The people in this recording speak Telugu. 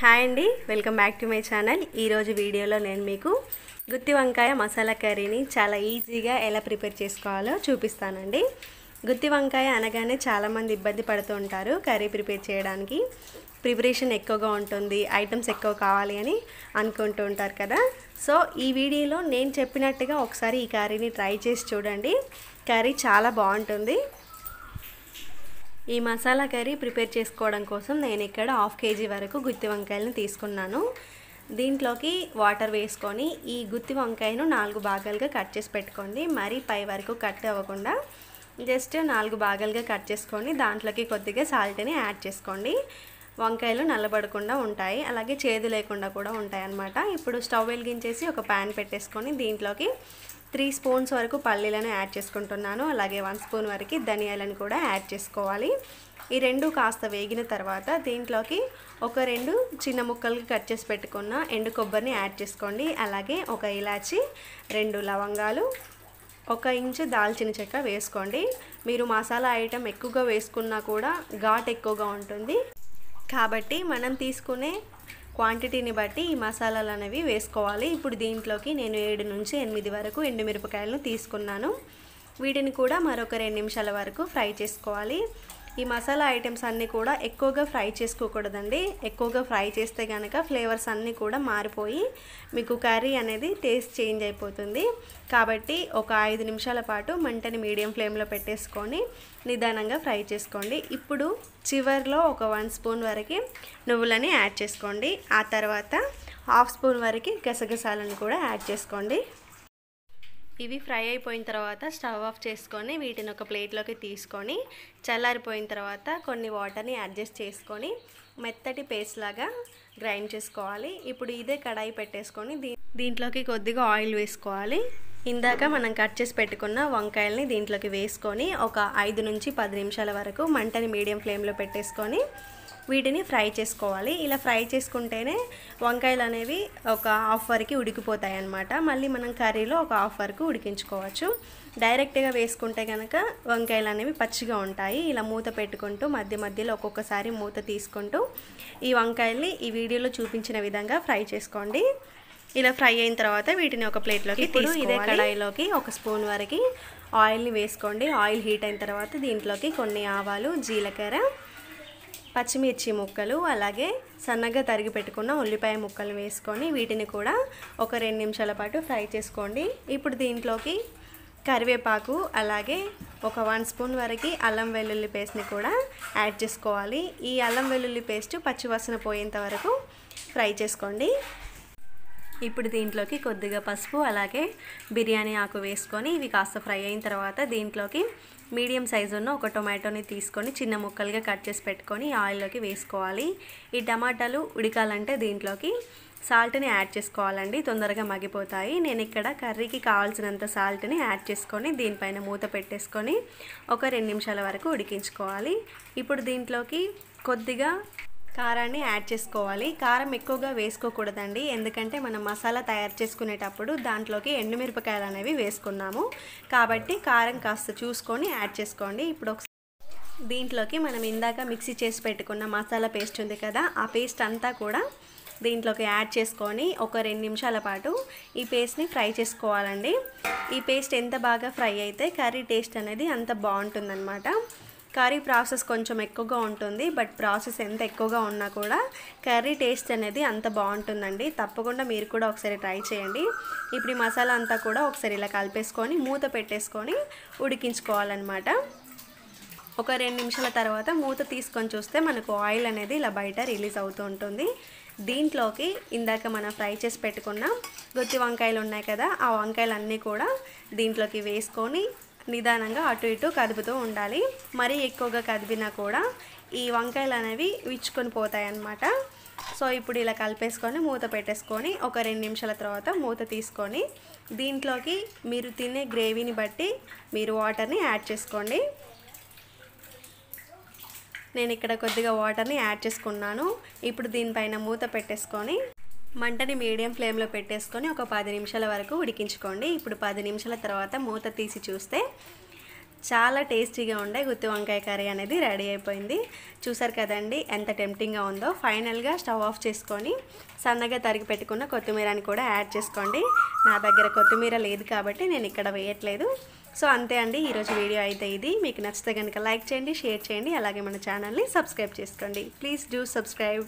హాయ్ అండి welcome back to my channel ఈరోజు వీడియోలో నేను మీకు గుత్తి వంకాయ మసాలా కర్రీని చాలా ఈజీగా ఎలా ప్రిపేర్ చేసుకోవాలో చూపిస్తానండి గుత్తి వంకాయ అనగానే చాలామంది ఇబ్బంది పడుతూ ఉంటారు కర్రీ ప్రిపేర్ చేయడానికి ప్రిపరేషన్ ఎక్కువగా ఉంటుంది ఐటమ్స్ ఎక్కువ కావాలి అని అనుకుంటూ ఉంటారు కదా సో ఈ వీడియోలో నేను చెప్పినట్టుగా ఒకసారి ఈ కర్రీని ట్రై చేసి చూడండి కర్రీ చాలా బాగుంటుంది ఈ మసాలా కర్రీ ప్రిపేర్ చేసుకోవడం కోసం నేను ఇక్కడ హాఫ్ కేజీ వరకు గుత్తి వంకాయలను తీసుకున్నాను దీంట్లోకి వాటర్ వేసుకొని ఈ గుత్తి వంకాయను నాలుగు భాగాలుగా కట్ చేసి పెట్టుకోండి మరీ పై వరకు కట్ అవ్వకుండా జస్ట్ నాలుగు భాగాలుగా కట్ చేసుకొని దాంట్లోకి కొద్దిగా సాల్ట్ని యాడ్ చేసుకోండి వంకాయలు నల్లబడకుండా ఉంటాయి అలాగే చేదు లేకుండా కూడా ఉంటాయి అన్నమాట ఇప్పుడు స్టవ్ వెలిగించేసి ఒక ప్యాన్ పెట్టేసుకొని దీంట్లోకి త్రీ స్పూన్స్ వరకు పల్లీలను యాడ్ చేసుకుంటున్నాను అలాగే వన్ స్పూన్ వరకు ధనియాలను కూడా యాడ్ చేసుకోవాలి ఈ రెండు కాస్త వేగిన తర్వాత దీంట్లోకి ఒక రెండు చిన్న ముక్కలకి కట్ చేసి పెట్టుకున్న ఎండు కొబ్బరిని యాడ్ చేసుకోండి అలాగే ఒక ఇలాచి రెండు లవంగాలు ఒక ఇంచు దాల్చిన చెక్క వేసుకోండి మీరు మసాలా ఐటెం ఎక్కువగా వేసుకున్నా కూడా ఘాట్ ఎక్కువగా ఉంటుంది కాబట్టి మనం తీసుకునే క్వాంటిటీని బట్టి ఈ మసాలాలు అనేవి వేసుకోవాలి ఇప్పుడు దీంట్లోకి నేను ఏడు నుంచి ఎనిమిది వరకు ఎండుమిరపకాయలను తీసుకున్నాను వీటిని కూడా మరొక రెండు నిమిషాల వరకు ఫ్రై చేసుకోవాలి ఈ మసాలా ఐటమ్స్ అన్నీ కూడా ఎక్కువగా ఫ్రై చేసుకోకూడదండి ఎక్కువగా ఫ్రై చేస్తే కనుక ఫ్లేవర్స్ అన్నీ కూడా మారిపోయి మీకు కర్రీ అనేది టేస్ట్ చేంజ్ అయిపోతుంది కాబట్టి ఒక ఐదు నిమిషాల పాటు మంటని మీడియం ఫ్లేమ్లో పెట్టేసుకొని నిదానంగా ఫ్రై చేసుకోండి ఇప్పుడు చివర్లో ఒక వన్ స్పూన్ వరకు నువ్వులని యాడ్ చేసుకోండి ఆ తర్వాత హాఫ్ స్పూన్ వరకు గసగసాలను కూడా యాడ్ చేసుకోండి ఇవి ఫ్రై అయిపోయిన తర్వాత స్టవ్ ఆఫ్ చేసుకొని వీటిని ఒక ప్లేట్లోకి తీసుకొని చల్లారిపోయిన తర్వాత కొన్ని వాటర్ని అడ్జస్ట్ చేసుకొని మెత్తటి పేస్ట్ లాగా గ్రైండ్ చేసుకోవాలి ఇప్పుడు ఇదే కడాయి పెట్టేసుకొని దీ దీంట్లోకి కొద్దిగా ఆయిల్ వేసుకోవాలి ఇందాక మనం కట్ చేసి పెట్టుకున్న వంకాయల్ని దీంట్లోకి వేసుకొని ఒక ఐదు నుంచి పది నిమిషాల వరకు మంటని మీడియం ఫ్లేమ్లో పెట్టేసుకొని వీటిని ఫ్రై చేసుకోవాలి ఇలా ఫ్రై చేసుకుంటేనే వంకాయలు అనేవి ఒక హాఫ్ వరకు ఉడికిపోతాయి అన్నమాట మళ్ళీ మనం కర్రీలో ఒక హాఫ్ వరకు ఉడికించుకోవచ్చు డైరెక్ట్గా వేసుకుంటే కనుక వంకాయలు అనేవి పచ్చిగా ఉంటాయి ఇలా మూత పెట్టుకుంటూ మధ్య మధ్యలో ఒక్కొక్కసారి మూత తీసుకుంటూ ఈ వంకాయల్ని ఈ వీడియోలో చూపించిన విధంగా ఫ్రై చేసుకోండి ఇలా ఫ్రై అయిన తర్వాత వీటిని ఒక ప్లేట్లోకి తీసుకోవాలి ఇదే కడాయిలోకి ఒక స్పూన్ వరకు ఆయిల్ని వేసుకోండి ఆయిల్ హీట్ అయిన తర్వాత దీంట్లోకి కొన్ని ఆవాలు జీలకర్ర పచ్చిమిర్చి ముక్కలు అలాగే సన్నగా తరిగి పెట్టుకున్న ఉల్లిపాయ ముక్కలు వేసుకొని వీటిని కూడా ఒక రెండు నిమిషాల పాటు ఫ్రై చేసుకోండి ఇప్పుడు దీంట్లోకి కరివేపాకు అలాగే ఒక వన్ స్పూన్ వరకు అల్లం వెల్లుల్లి పేస్ట్ని కూడా యాడ్ చేసుకోవాలి ఈ అల్లం వెల్లుల్లి పేస్ట్ పచ్చివాసన పోయేంత వరకు ఫ్రై చేసుకోండి ఇప్పుడు దీంట్లోకి కొద్దిగా పసుపు అలాగే బిర్యానీ ఆకు వేసుకొని ఇవి కాస్త ఫ్రై అయిన తర్వాత దీంట్లోకి మీడియం సైజు ఉన్న ఒక టొమాటోని తీసుకొని చిన్న ముక్కలుగా కట్ చేసి పెట్టుకొని ఆయిల్లోకి వేసుకోవాలి ఈ టమాటాలు ఉడికాలంటే దీంట్లోకి సాల్ట్ని యాడ్ చేసుకోవాలండి తొందరగా మగ్గిపోతాయి నేను ఇక్కడ కర్రీకి కావాల్సినంత సాల్ట్ని యాడ్ చేసుకొని దీనిపైన మూత పెట్టేసుకొని ఒక రెండు నిమిషాల వరకు ఉడికించుకోవాలి ఇప్పుడు దీంట్లోకి కొద్దిగా కారాన్ని యాడ్ చేసుకోవాలి కారం ఎక్కువగా వేసుకోకూడదండి ఎందుకంటే మనం మసాలా తయారు చేసుకునేటప్పుడు దాంట్లోకి ఎండుమిరపకాయలు అనేవి వేసుకున్నాము కాబట్టి కారం కాస్త చూసుకొని యాడ్ చేసుకోండి ఇప్పుడు ఒకసారి దీంట్లోకి మనం ఇందాక మిక్సీ చేసి పెట్టుకున్న మసాలా పేస్ట్ ఉంది కదా ఆ పేస్ట్ అంతా కూడా దీంట్లోకి యాడ్ చేసుకొని ఒక రెండు నిమిషాల పాటు ఈ పేస్ట్ని ఫ్రై చేసుకోవాలండి ఈ పేస్ట్ ఎంత బాగా ఫ్రై అయితే కర్రీ టేస్ట్ అనేది అంత బాగుంటుందన్నమాట కర్రీ ప్రాసెస్ కొంచెం ఎక్కువగా ఉంటుంది బట్ ప్రాసెస్ ఎంత ఎక్కువగా ఉన్నా కూడా కర్రీ టేస్ట్ అనేది అంత బాగుంటుందండి తప్పకుండా మీరు కూడా ఒకసారి ట్రై చేయండి ఇప్పుడు ఈ మసాలా అంతా కూడా ఒకసారి ఇలా కలిపేసుకొని మూత పెట్టేసుకొని ఉడికించుకోవాలన్నమాట ఒక రెండు నిమిషాల తర్వాత మూత తీసుకొని చూస్తే మనకు ఆయిల్ అనేది ఇలా బయట రిలీజ్ అవుతూ ఉంటుంది దీంట్లోకి ఇందాక మనం ఫ్రై చేసి పెట్టుకున్న గుత్తి వంకాయలు ఉన్నాయి కదా ఆ వంకాయలు అన్నీ కూడా దీంట్లోకి వేసుకొని నిదానంగా అటు ఇటు కదుపుతూ ఉండాలి మరీ ఎక్కువగా కదిపినా కూడా ఈ వంకాయలు అనేవి విచ్చుకొని పోతాయి అన్నమాట సో ఇప్పుడు ఇలా కలిపేసుకొని మూత పెట్టేసుకొని ఒక రెండు నిమిషాల తర్వాత మూత తీసుకొని దీంట్లోకి మీరు తినే గ్రేవీని బట్టి మీరు వాటర్ని యాడ్ చేసుకోండి నేను ఇక్కడ కొద్దిగా వాటర్ని యాడ్ చేసుకున్నాను ఇప్పుడు దీనిపైన మూత పెట్టేసుకొని మంటని మీడియం ఫ్లేమ్లో పెట్టేసుకొని ఒక పది నిమిషాల వరకు ఉడికించుకోండి ఇప్పుడు పది నిమిషాల తర్వాత మూత తీసి చూస్తే చాలా టేస్టీగా ఉండే గుత్తి వంకాయ కర్రీ అనేది రెడీ అయిపోయింది చూసారు కదండి ఎంత టెంప్టింగ్గా ఉందో ఫైనల్గా స్టవ్ ఆఫ్ చేసుకొని సన్నగా తరిగి పెట్టుకున్న కొత్తిమీరని కూడా యాడ్ చేసుకోండి నా దగ్గర కొత్తిమీర లేదు కాబట్టి నేను ఇక్కడ వేయట్లేదు సో అంతే అండి ఈరోజు వీడియో అయితే ఇది మీకు నచ్చితే కనుక లైక్ చేయండి షేర్ చేయండి అలాగే మన ఛానల్ని సబ్స్క్రైబ్ చేసుకోండి ప్లీజ్ డూ సబ్స్క్రైబ్